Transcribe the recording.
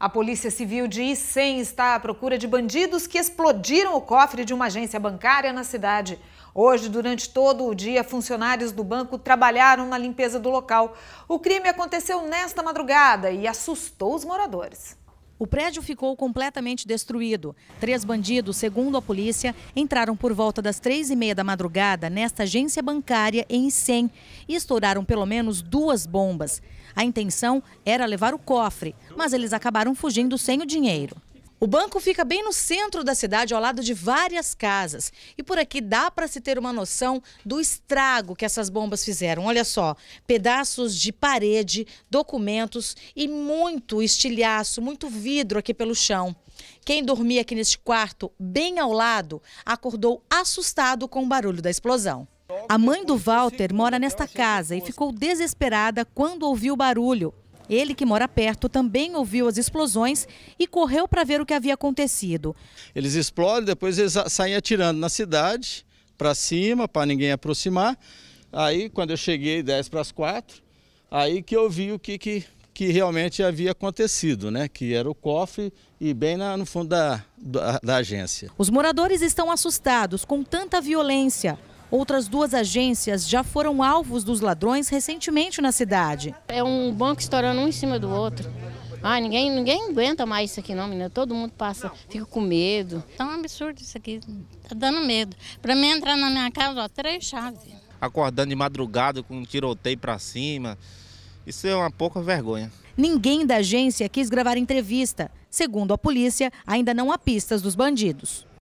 A Polícia Civil de Icém está à procura de bandidos que explodiram o cofre de uma agência bancária na cidade. Hoje, durante todo o dia, funcionários do banco trabalharam na limpeza do local. O crime aconteceu nesta madrugada e assustou os moradores. O prédio ficou completamente destruído. Três bandidos, segundo a polícia, entraram por volta das três e meia da madrugada nesta agência bancária em Icém e estouraram pelo menos duas bombas. A intenção era levar o cofre, mas eles acabaram fugindo sem o dinheiro. O banco fica bem no centro da cidade, ao lado de várias casas. E por aqui dá para se ter uma noção do estrago que essas bombas fizeram. Olha só, pedaços de parede, documentos e muito estilhaço, muito vidro aqui pelo chão. Quem dormia aqui neste quarto, bem ao lado, acordou assustado com o barulho da explosão. A mãe do Walter mora nesta casa e ficou desesperada quando ouviu o barulho. Ele, que mora perto, também ouviu as explosões e correu para ver o que havia acontecido. Eles explodem, depois eles saem atirando na cidade, para cima, para ninguém aproximar. Aí, quando eu cheguei, 10 para as 4, aí que eu vi o que, que, que, realmente havia acontecido, né? Que era o cofre e bem na, no fundo da, da, da agência. Os moradores estão assustados com tanta violência. Outras duas agências já foram alvos dos ladrões recentemente na cidade. É um banco estourando um em cima do outro. Ah, ninguém, ninguém aguenta mais isso aqui não, menina. Todo mundo passa, fica com medo. É um absurdo isso aqui, tá dando medo. Para mim entrar na minha casa, ó, três chaves. Acordando de madrugada com um tiroteio para cima, isso é uma pouca vergonha. Ninguém da agência quis gravar entrevista. Segundo a polícia, ainda não há pistas dos bandidos.